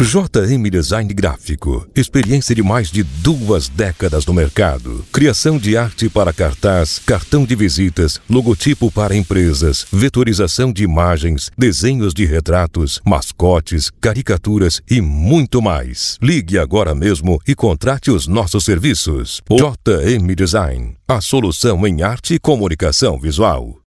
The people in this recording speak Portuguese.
JM Design Gráfico. Experiência de mais de duas décadas no mercado. Criação de arte para cartaz, cartão de visitas, logotipo para empresas, vetorização de imagens, desenhos de retratos, mascotes, caricaturas e muito mais. Ligue agora mesmo e contrate os nossos serviços. JM Design. A solução em arte e comunicação visual.